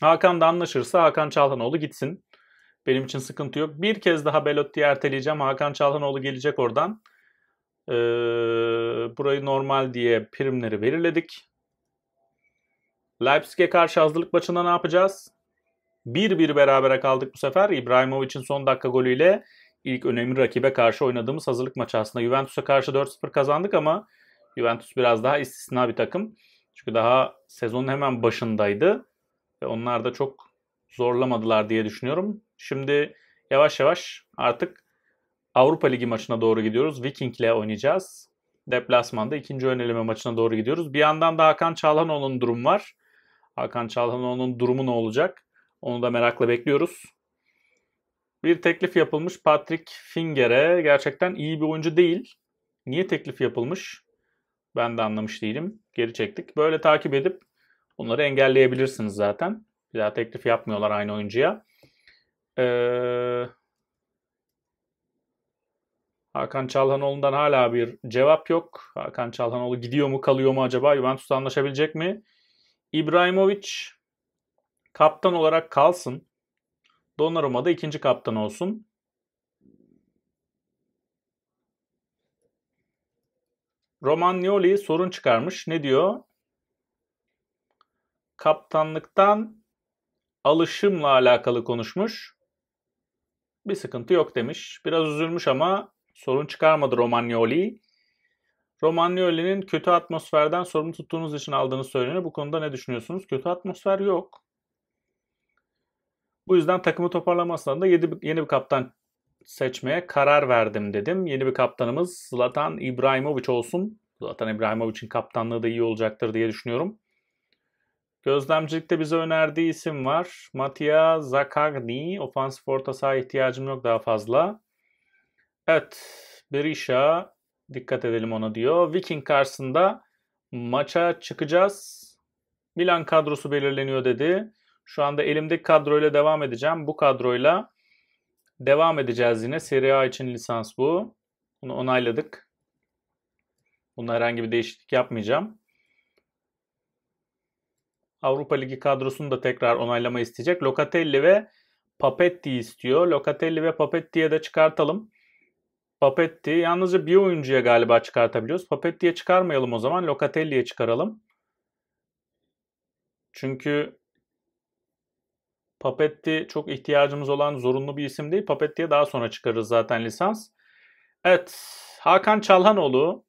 Hakan da anlaşırsa Hakan Çalhanoğlu gitsin. Benim için sıkıntı yok. Bir kez daha Belotti'yi erteleyeceğim. Hakan Çalhanoğlu gelecek oradan. Ee, burayı normal diye primleri belirledik. Leipzig'e karşı hazırlık maçında ne yapacağız? 1-1 berabere kaldık bu sefer. İbrahimovic'in son dakika golüyle ilk önemli rakibe karşı oynadığımız hazırlık maçı aslında. Juventus'a karşı 4-0 kazandık ama Juventus biraz daha istisna bir takım. Çünkü daha sezonun hemen başındaydı. Ve onlar da çok zorlamadılar diye düşünüyorum. Şimdi yavaş yavaş artık Avrupa Ligi maçına doğru gidiyoruz. Viking ile oynayacağız. Deplasmanda ikinci öneleme maçına doğru gidiyoruz. Bir yandan da Hakan Çalhanoğlu'nun durum var. Hakan Çalhanoğlu'nun durumu ne olacak? Onu da merakla bekliyoruz. Bir teklif yapılmış Patrick Finger'e. Gerçekten iyi bir oyuncu değil. Niye teklif yapılmış? Ben de anlamış değilim. Geri çektik. Böyle takip edip bunları engelleyebilirsiniz zaten. Bir daha teklif yapmıyorlar aynı oyuncuya. Ee, Hakan Çalhanoğlu'ndan hala bir cevap yok. Hakan Çalhanoğlu gidiyor mu kalıyor mu acaba? Juventus anlaşabilecek mi? İbrahimovic kaptan olarak kalsın. Donnarumma da ikinci kaptan olsun. Roman Romagnoli sorun çıkarmış. Ne diyor? Kaptanlıktan alışımla alakalı konuşmuş bir sıkıntı yok demiş. Biraz üzülmüş ama sorun çıkarmadı Romagnoli. Romagnoli'nin kötü atmosferden sorumlu tuttuğunuz için aldığını söyleniyor. Bu konuda ne düşünüyorsunuz? Kötü atmosfer yok. Bu yüzden takımı toparlamasına da yeni, yeni bir kaptan seçmeye karar verdim dedim. Yeni bir kaptanımız Zlatan İbrahimovic olsun. Zlatan İbrahimovic'in kaptanlığı da iyi olacaktır diye düşünüyorum. Gözlemcilikte bize önerdiği isim var. Matia Zakarni. Ofansif orta saha ihtiyacım yok daha fazla. Evet. Berisha. Dikkat edelim ona diyor. Viking karşısında maça çıkacağız. Milan kadrosu belirleniyor dedi. Şu anda elimdeki kadroyla devam edeceğim. Bu kadroyla devam edeceğiz yine. Serie A için lisans bu. Bunu onayladık. Bunda herhangi bir değişiklik yapmayacağım. Avrupa Ligi kadrosunu da tekrar onaylama isteyecek. Locatelli ve Papetti istiyor. Locatelli ve Papetti'ye de çıkartalım. Papetti yalnızca bir oyuncuya galiba çıkartabiliyoruz. Papetti'ye çıkarmayalım o zaman. Locatelli'ye çıkaralım. Çünkü Papetti çok ihtiyacımız olan zorunlu bir isim değil. Papetti'ye daha sonra çıkarırız zaten lisans. Evet Hakan Çalhanoğlu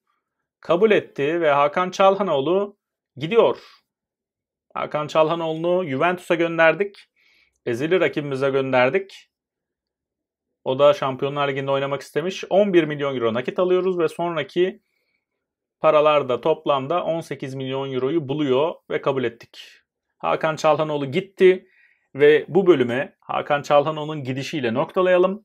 kabul etti ve Hakan Çalhanoğlu gidiyor. Hakan Çalhanoğlu'nu Juventus'a gönderdik. Ezeli rakibimize gönderdik. O da Şampiyonlar Ligi'nde oynamak istemiş. 11 milyon euro nakit alıyoruz ve sonraki paralar da toplamda 18 milyon euroyu buluyor ve kabul ettik. Hakan Çalhanoğlu gitti ve bu bölüme Hakan Çalhanoğlu'nun gidişiyle noktalayalım.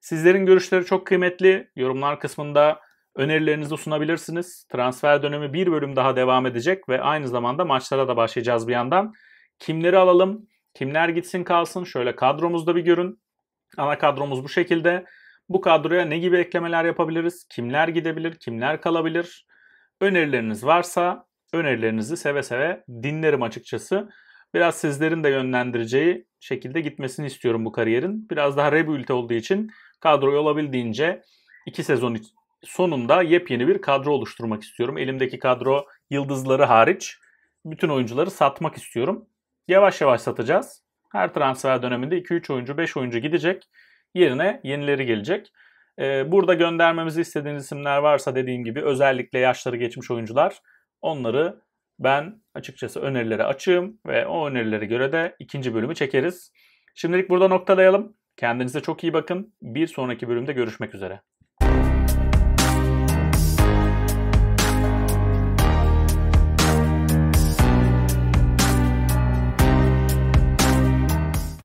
Sizlerin görüşleri çok kıymetli. Yorumlar kısmında Önerilerinizi sunabilirsiniz. Transfer dönemi bir bölüm daha devam edecek ve aynı zamanda maçlara da başlayacağız bir yandan. Kimleri alalım? Kimler gitsin kalsın? Şöyle kadromuzda bir görün. Ana kadromuz bu şekilde. Bu kadroya ne gibi eklemeler yapabiliriz? Kimler gidebilir? Kimler kalabilir? Önerileriniz varsa önerilerinizi seve seve dinlerim açıkçası. Biraz sizlerin de yönlendireceği şekilde gitmesini istiyorum bu kariyerin. Biraz daha rebuild olduğu için kadroyu olabildiğince iki sezon sonunda yepyeni bir kadro oluşturmak istiyorum. Elimdeki kadro yıldızları hariç bütün oyuncuları satmak istiyorum. Yavaş yavaş satacağız. Her transfer döneminde 2-3 oyuncu, 5 oyuncu gidecek. Yerine yenileri gelecek. Ee, burada göndermemizi istediğiniz isimler varsa dediğim gibi özellikle yaşları geçmiş oyuncular onları ben açıkçası önerilere açığım ve o önerilere göre de ikinci bölümü çekeriz. Şimdilik burada noktalayalım. Kendinize çok iyi bakın. Bir sonraki bölümde görüşmek üzere.